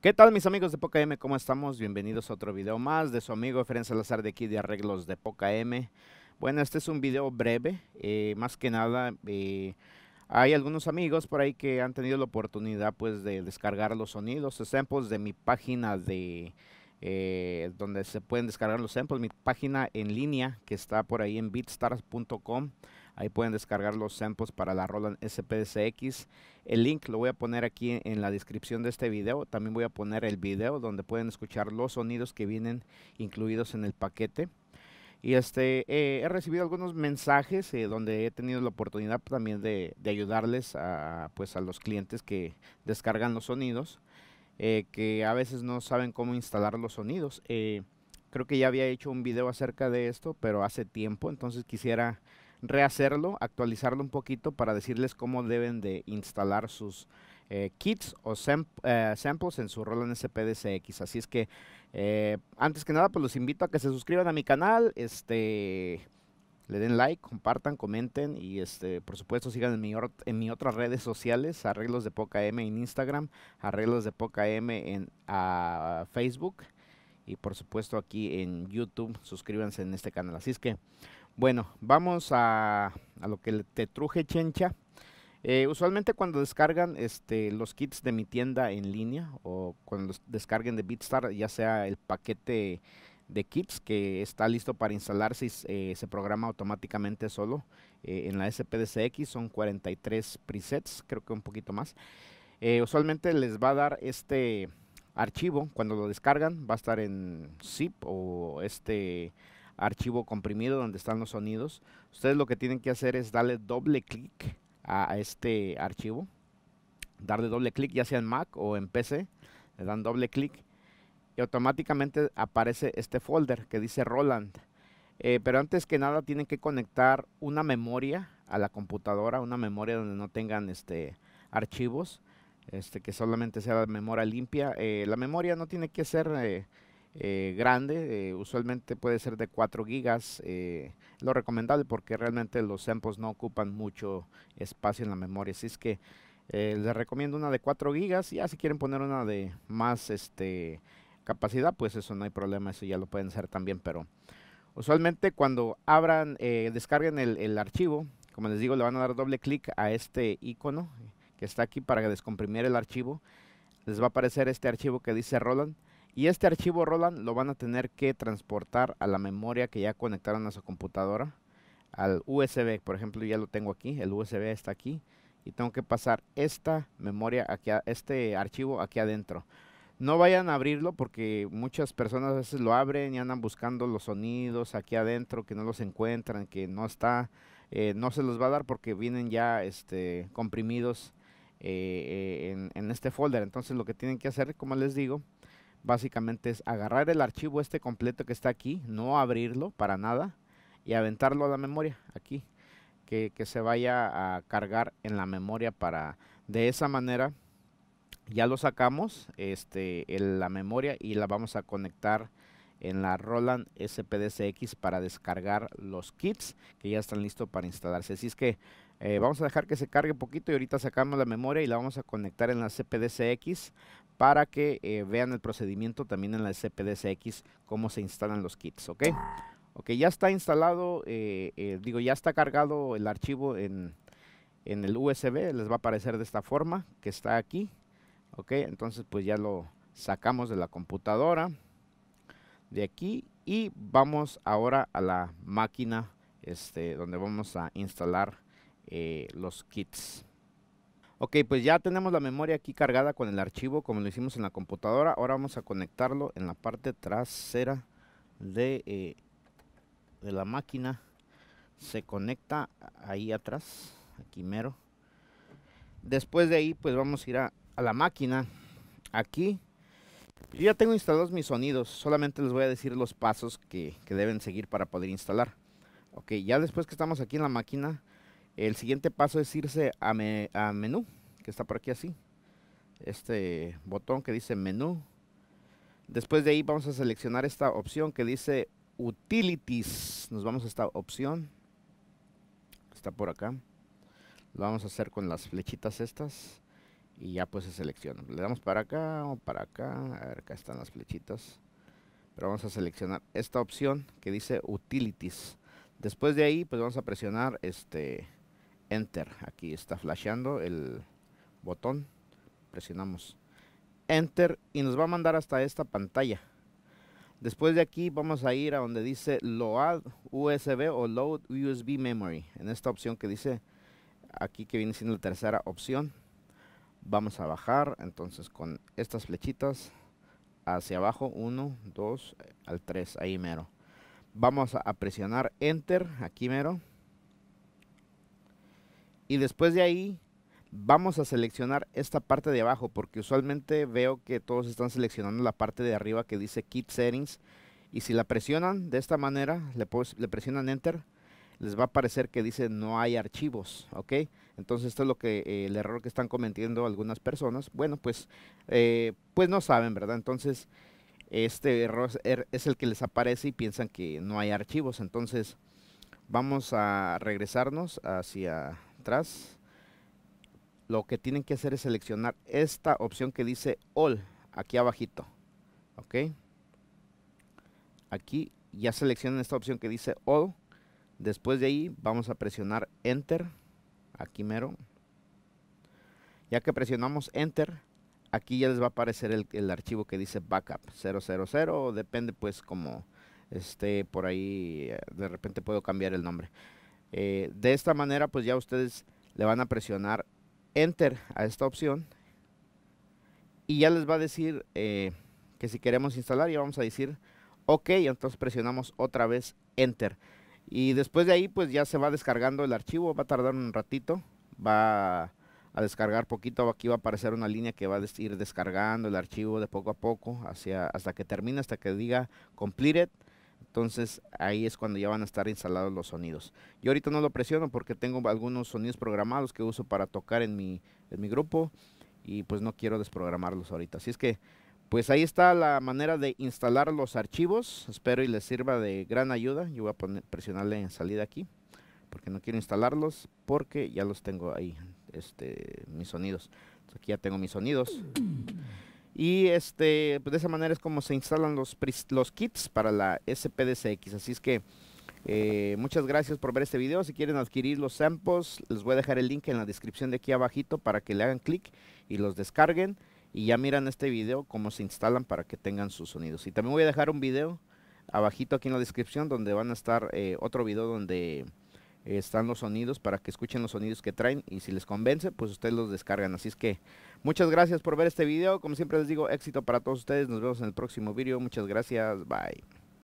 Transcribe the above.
¿Qué tal mis amigos de Poca M? ¿Cómo estamos? Bienvenidos a otro video más de su amigo Efren Salazar de aquí de Arreglos de Poca M. Bueno, este es un video breve, eh, más que nada eh, hay algunos amigos por ahí que han tenido la oportunidad pues de descargar los sonidos, los samples de mi página de... Eh, donde se pueden descargar los samples, mi página en línea que está por ahí en beatstars.com Ahí pueden descargar los samples para la Roland SPSX. El link lo voy a poner aquí en la descripción de este video. También voy a poner el video donde pueden escuchar los sonidos que vienen incluidos en el paquete. Y este, eh, he recibido algunos mensajes eh, donde he tenido la oportunidad también de, ayudarles a, pues, a los clientes que descargan los sonidos, eh, que a veces no saben cómo instalar los sonidos. creo que ya había hecho un video acerca de esto, pero hace tiempo, entonces quisiera rehacerlo, actualizarlo un poquito para decirles cómo deben de instalar sus eh, kits o eh, samples en su rol en SPDCX. Así es que, eh, antes que nada, pues los invito a que se suscriban a mi canal, este, le den like, compartan, comenten y, este, por supuesto, sigan en, mi en mis otras redes sociales, Arreglos de Poca M en Instagram, Arreglos de Poca M en ah, Facebook y, por supuesto, aquí en YouTube. Suscríbanse en este canal. Así es que... Bueno, vamos a, lo que te truje chencha. Eh, usualmente cuando descargan este, los kits de mi tienda en línea o cuando descarguen de Bitstar, ya sea el paquete de kits que está listo para instalarse y eh, se programa automáticamente solo eh, en la SPDCX, son 43 presets, creo que un poquito más. usualmente les va a dar este archivo, cuando lo descargan va a estar en zip o este archivo comprimido donde están los sonidos. Ustedes lo que tienen que hacer es darle doble clic a, este archivo. Darle doble clic ya sea en Mac o en PC. Le dan doble clic y automáticamente aparece este folder que dice Roland. Eh, pero antes que nada tienen que conectar una memoria a la computadora, una memoria donde no tengan este, archivos, este, que solamente sea la memoria limpia. Eh, la memoria no tiene que ser... Eh, eh, grande, eh, usualmente puede ser de 4 gigas, eh, lo recomendable porque realmente los samples no ocupan mucho espacio en la memoria, si es que les recomiendo una de 4 gigas, ya si quieren poner una de más este, capacidad, pues eso no hay problema, eso ya lo pueden hacer también, pero usualmente cuando abran, descarguen el, el archivo, como les digo, le van a dar doble clic a este icono que está aquí para descomprimir el archivo, les va a aparecer este archivo que dice Roland, y este archivo Roland lo van a tener que transportar a la memoria que ya conectaron a su computadora, al USB, por ejemplo, ya lo tengo aquí, el USB está aquí y tengo que pasar esta memoria aquí este archivo aquí adentro. No vayan a abrirlo porque muchas personas a veces lo abren y andan buscando los sonidos aquí adentro que no los encuentran, que no está, eh, no se los va a dar porque vienen ya este, comprimidos eh, eh, en este folder. Entonces lo que tienen que hacer, como les digo, básicamente es agarrar el archivo este completo que está aquí, no abrirlo para nada y aventarlo a la memoria aquí, que, se vaya a cargar en la memoria para de esa manera ya lo sacamos este, en la memoria y la vamos a conectar en la Roland SPDCX para descargar los kits que ya están listos para instalarse. Así es que eh, vamos a dejar que se cargue un poquito y ahorita sacamos la memoria y la vamos a conectar en la CPDCX para que eh, vean el procedimiento también en la CPDCX, cómo se instalan los kits, ¿ok? Ok, ya está instalado, eh, eh, digo, ya está cargado el archivo en, el USB, les va a aparecer de esta forma, que está aquí, ok, entonces pues ya lo sacamos de la computadora, de aquí, y vamos ahora a la máquina este, donde vamos a instalar los kits. Ok, pues ya tenemos la memoria aquí cargada con el archivo como lo hicimos en la computadora. Ahora vamos a conectarlo en la parte trasera de, eh, de la máquina. Se conecta ahí atrás, aquí mero. Después de ahí, pues vamos a ir a, la máquina. Aquí yo ya tengo instalados mis sonidos, solamente les voy a decir los pasos que, que, deben seguir para poder instalar. Ok, ya después que estamos aquí en la máquina, el siguiente paso es irse a, menú, que está por aquí así. Este botón que dice menú. Después de ahí vamos a seleccionar esta opción que dice utilities. Nos vamos a esta opción. está por acá. Lo vamos a hacer con las flechitas estas. Y ya pues se selecciona. Le damos para acá o para acá. A ver, acá están las flechitas. Pero vamos a seleccionar esta opción que dice utilities. Después de ahí pues vamos a presionar este Enter. Aquí está flasheando el botón. Presionamos Enter y nos va a mandar hasta esta pantalla. Después de aquí vamos a ir a donde dice Load USB o Load USB Memory. En esta opción que dice aquí que viene siendo la tercera opción. Vamos a bajar entonces con estas flechitas hacia abajo 1, 2 al 3, ahí mero. Vamos a presionar Enter, aquí mero. Y después de ahí vamos a seleccionar esta parte de abajo porque usualmente veo que todos están seleccionando la parte de arriba que dice Kit Settings. Y si la presionan de esta manera, le, le presionan Enter, les va a aparecer que dice no hay archivos, ¿ok? Entonces esto es lo que eh, el error que están cometiendo algunas personas. Bueno, pues, eh, pues no saben, ¿verdad? Entonces este error er, es el que les aparece y piensan que no hay archivos. Entonces vamos a regresarnos hacia lo que tienen que hacer es seleccionar esta opción que dice All, aquí abajito. ¿Ok? Aquí ya seleccionan esta opción que dice All. Después de ahí vamos a presionar Enter. Aquí mero. Ya que presionamos Enter, aquí ya les va a aparecer el, el archivo que dice Backup 000. Depende pues como esté por ahí. Eh, de repente puedo cambiar el nombre. Eh, de esta manera, pues ya ustedes le van a presionar Enter a esta opción y ya les va a decir eh, que si queremos instalar, ya vamos a decir OK, entonces presionamos otra vez Enter. Y después de ahí, pues ya se va descargando el archivo, va a tardar un ratito, va a descargar poquito, aquí va a aparecer una línea que va a ir descargando el archivo de poco a poco hacia, hasta que termine, hasta que diga Completed entonces ahí es cuando ya van a estar instalados los sonidos. Yo ahorita no lo presiono porque tengo algunos sonidos programados que uso para tocar en mi, mi grupo y pues no quiero desprogramarlos ahorita. Así es que pues ahí está la manera de instalar los archivos. Espero y les sirva de gran ayuda. Yo voy a poner, presionarle en salida aquí porque no quiero instalarlos porque ya los tengo ahí, este, mis sonidos. aquí ya tengo mis sonidos. Y este, pues, de esa manera es como se instalan los, los kits para la SPDCX. Así es que eh, muchas gracias por ver este video. Si quieren adquirir los samples, les voy a dejar el link en la descripción de aquí abajito para que le hagan clic y los descarguen. Y ya miran este video cómo se instalan para que tengan sus sonidos. Y también voy a dejar un video abajito aquí en la descripción donde van a estar eh, otro video donde están los sonidos para que escuchen los sonidos que traen y si les convence, pues ustedes los descargan. Así es que muchas gracias por ver este video. Como siempre les digo, éxito para todos ustedes. Nos vemos en el próximo video. Muchas gracias. Bye.